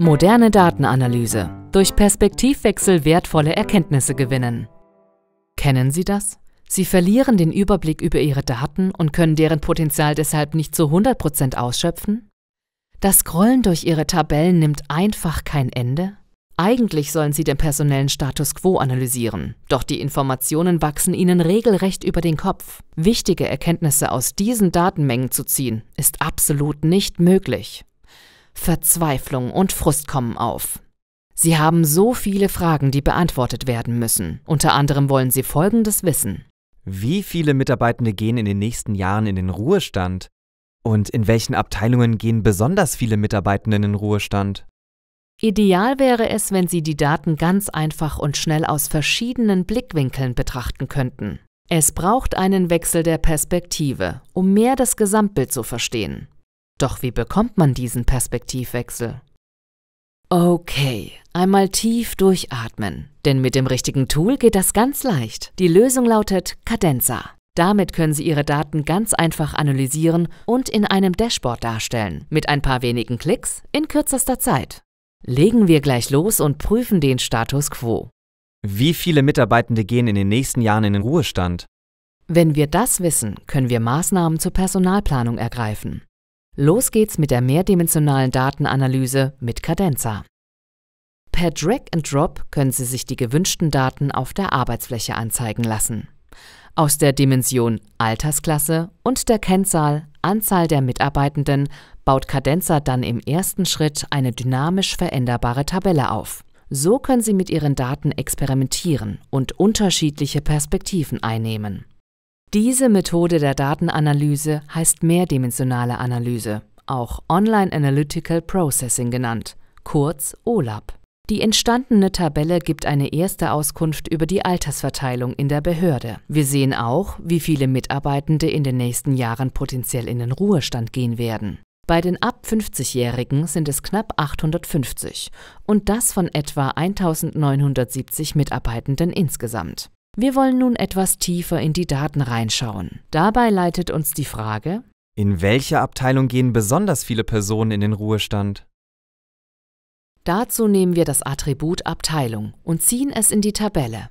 Moderne Datenanalyse. Durch Perspektivwechsel wertvolle Erkenntnisse gewinnen. Kennen Sie das? Sie verlieren den Überblick über Ihre Daten und können deren Potenzial deshalb nicht zu 100% ausschöpfen? Das Scrollen durch Ihre Tabellen nimmt einfach kein Ende? Eigentlich sollen Sie den personellen Status quo analysieren, doch die Informationen wachsen Ihnen regelrecht über den Kopf. Wichtige Erkenntnisse aus diesen Datenmengen zu ziehen, ist absolut nicht möglich. Verzweiflung und Frust kommen auf. Sie haben so viele Fragen, die beantwortet werden müssen. Unter anderem wollen Sie Folgendes wissen. Wie viele Mitarbeitende gehen in den nächsten Jahren in den Ruhestand? Und in welchen Abteilungen gehen besonders viele Mitarbeitende in den Ruhestand? Ideal wäre es, wenn Sie die Daten ganz einfach und schnell aus verschiedenen Blickwinkeln betrachten könnten. Es braucht einen Wechsel der Perspektive, um mehr das Gesamtbild zu verstehen. Doch wie bekommt man diesen Perspektivwechsel? Okay, einmal tief durchatmen, denn mit dem richtigen Tool geht das ganz leicht. Die Lösung lautet Cadenza. Damit können Sie Ihre Daten ganz einfach analysieren und in einem Dashboard darstellen, mit ein paar wenigen Klicks in kürzester Zeit. Legen wir gleich los und prüfen den Status quo. Wie viele Mitarbeitende gehen in den nächsten Jahren in den Ruhestand? Wenn wir das wissen, können wir Maßnahmen zur Personalplanung ergreifen. Los geht's mit der mehrdimensionalen Datenanalyse mit Cadenza. Per Drag and Drop können Sie sich die gewünschten Daten auf der Arbeitsfläche anzeigen lassen. Aus der Dimension Altersklasse und der Kennzahl Anzahl der Mitarbeitenden baut Cadenza dann im ersten Schritt eine dynamisch veränderbare Tabelle auf. So können Sie mit Ihren Daten experimentieren und unterschiedliche Perspektiven einnehmen. Diese Methode der Datenanalyse heißt mehrdimensionale Analyse, auch Online Analytical Processing genannt, kurz OLAP. Die entstandene Tabelle gibt eine erste Auskunft über die Altersverteilung in der Behörde. Wir sehen auch, wie viele Mitarbeitende in den nächsten Jahren potenziell in den Ruhestand gehen werden. Bei den ab 50-Jährigen sind es knapp 850 und das von etwa 1970 Mitarbeitenden insgesamt. Wir wollen nun etwas tiefer in die Daten reinschauen. Dabei leitet uns die Frage, in welcher Abteilung gehen besonders viele Personen in den Ruhestand? Dazu nehmen wir das Attribut Abteilung und ziehen es in die Tabelle.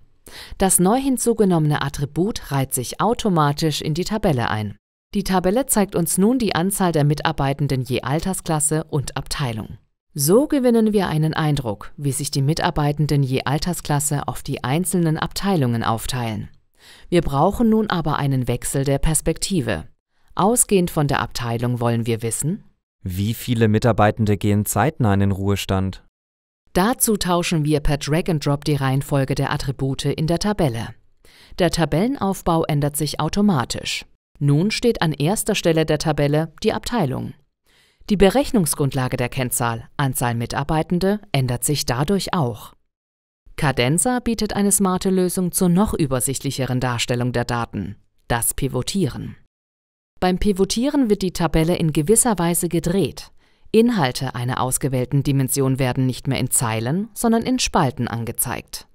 Das neu hinzugenommene Attribut reiht sich automatisch in die Tabelle ein. Die Tabelle zeigt uns nun die Anzahl der Mitarbeitenden je Altersklasse und Abteilung. So gewinnen wir einen Eindruck, wie sich die Mitarbeitenden je Altersklasse auf die einzelnen Abteilungen aufteilen. Wir brauchen nun aber einen Wechsel der Perspektive. Ausgehend von der Abteilung wollen wir wissen, wie viele Mitarbeitende gehen zeitnah in den Ruhestand? Dazu tauschen wir per Drag and Drop die Reihenfolge der Attribute in der Tabelle. Der Tabellenaufbau ändert sich automatisch. Nun steht an erster Stelle der Tabelle die Abteilung. Die Berechnungsgrundlage der Kennzahl Anzahl Mitarbeitende ändert sich dadurch auch. Cadenza bietet eine smarte Lösung zur noch übersichtlicheren Darstellung der Daten, das Pivotieren. Beim Pivotieren wird die Tabelle in gewisser Weise gedreht. Inhalte einer ausgewählten Dimension werden nicht mehr in Zeilen, sondern in Spalten angezeigt.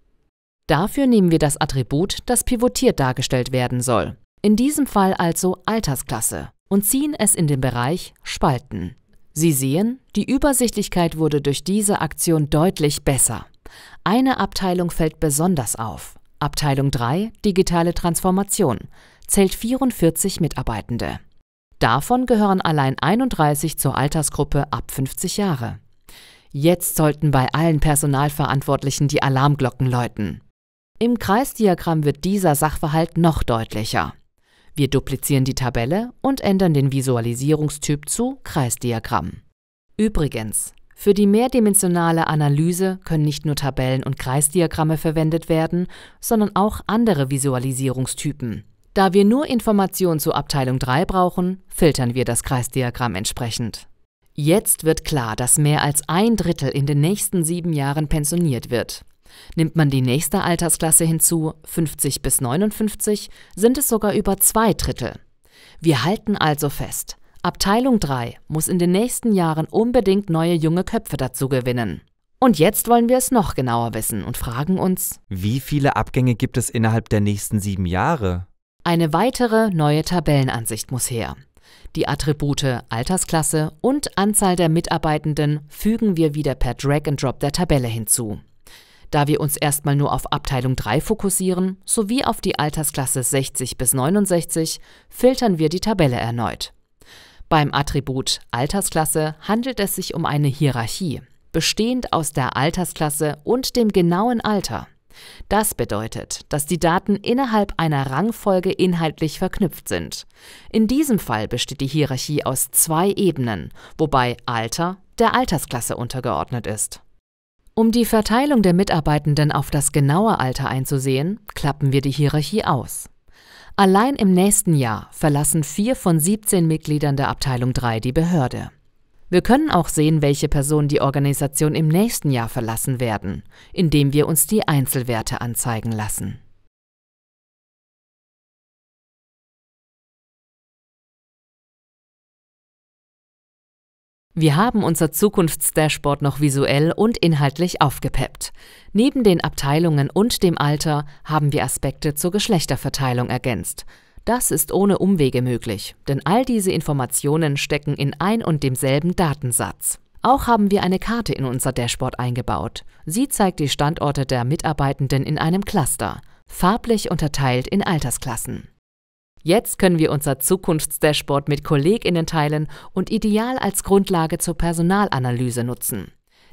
Dafür nehmen wir das Attribut, das pivotiert dargestellt werden soll, in diesem Fall also Altersklasse, und ziehen es in den Bereich Spalten. Sie sehen, die Übersichtlichkeit wurde durch diese Aktion deutlich besser. Eine Abteilung fällt besonders auf. Abteilung 3, digitale Transformation, zählt 44 Mitarbeitende. Davon gehören allein 31 zur Altersgruppe ab 50 Jahre. Jetzt sollten bei allen Personalverantwortlichen die Alarmglocken läuten. Im Kreisdiagramm wird dieser Sachverhalt noch deutlicher. Wir duplizieren die Tabelle und ändern den Visualisierungstyp zu Kreisdiagramm. Übrigens, für die mehrdimensionale Analyse können nicht nur Tabellen und Kreisdiagramme verwendet werden, sondern auch andere Visualisierungstypen. Da wir nur Informationen zur Abteilung 3 brauchen, filtern wir das Kreisdiagramm entsprechend. Jetzt wird klar, dass mehr als ein Drittel in den nächsten sieben Jahren pensioniert wird. Nimmt man die nächste Altersklasse hinzu, 50 bis 59, sind es sogar über zwei Drittel. Wir halten also fest, Abteilung 3 muss in den nächsten Jahren unbedingt neue junge Köpfe dazu gewinnen. Und jetzt wollen wir es noch genauer wissen und fragen uns, wie viele Abgänge gibt es innerhalb der nächsten sieben Jahre? Eine weitere neue Tabellenansicht muss her. Die Attribute Altersklasse und Anzahl der Mitarbeitenden fügen wir wieder per Drag-and-Drop der Tabelle hinzu. Da wir uns erstmal nur auf Abteilung 3 fokussieren sowie auf die Altersklasse 60 bis 69, filtern wir die Tabelle erneut. Beim Attribut Altersklasse handelt es sich um eine Hierarchie, bestehend aus der Altersklasse und dem genauen Alter. Das bedeutet, dass die Daten innerhalb einer Rangfolge inhaltlich verknüpft sind. In diesem Fall besteht die Hierarchie aus zwei Ebenen, wobei Alter der Altersklasse untergeordnet ist. Um die Verteilung der Mitarbeitenden auf das genaue Alter einzusehen, klappen wir die Hierarchie aus. Allein im nächsten Jahr verlassen vier von 17 Mitgliedern der Abteilung 3 die Behörde. Wir können auch sehen, welche Personen die Organisation im nächsten Jahr verlassen werden, indem wir uns die Einzelwerte anzeigen lassen. Wir haben unser Zukunftsdashboard noch visuell und inhaltlich aufgepeppt. Neben den Abteilungen und dem Alter haben wir Aspekte zur Geschlechterverteilung ergänzt. Das ist ohne Umwege möglich, denn all diese Informationen stecken in ein und demselben Datensatz. Auch haben wir eine Karte in unser Dashboard eingebaut. Sie zeigt die Standorte der Mitarbeitenden in einem Cluster, farblich unterteilt in Altersklassen. Jetzt können wir unser Zukunftsdashboard mit KollegInnen teilen und ideal als Grundlage zur Personalanalyse nutzen.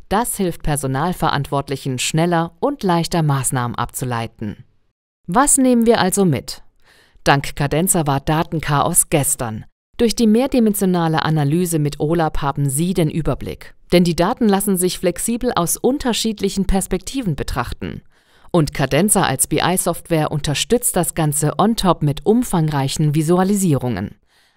Das hilft Personalverantwortlichen schneller und leichter Maßnahmen abzuleiten. Was nehmen wir also mit? Dank Cadenza war Datenchaos gestern. Durch die mehrdimensionale Analyse mit OLAP haben Sie den Überblick. Denn die Daten lassen sich flexibel aus unterschiedlichen Perspektiven betrachten. Und Cadenza als BI-Software unterstützt das Ganze on top mit umfangreichen Visualisierungen.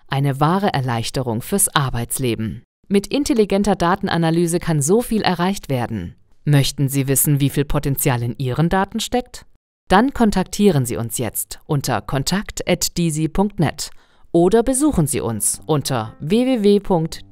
Eine wahre Erleichterung fürs Arbeitsleben. Mit intelligenter Datenanalyse kann so viel erreicht werden. Möchten Sie wissen, wie viel Potenzial in Ihren Daten steckt? Dann kontaktieren Sie uns jetzt unter kontakt.deasy.net oder besuchen Sie uns unter www.deasy.net.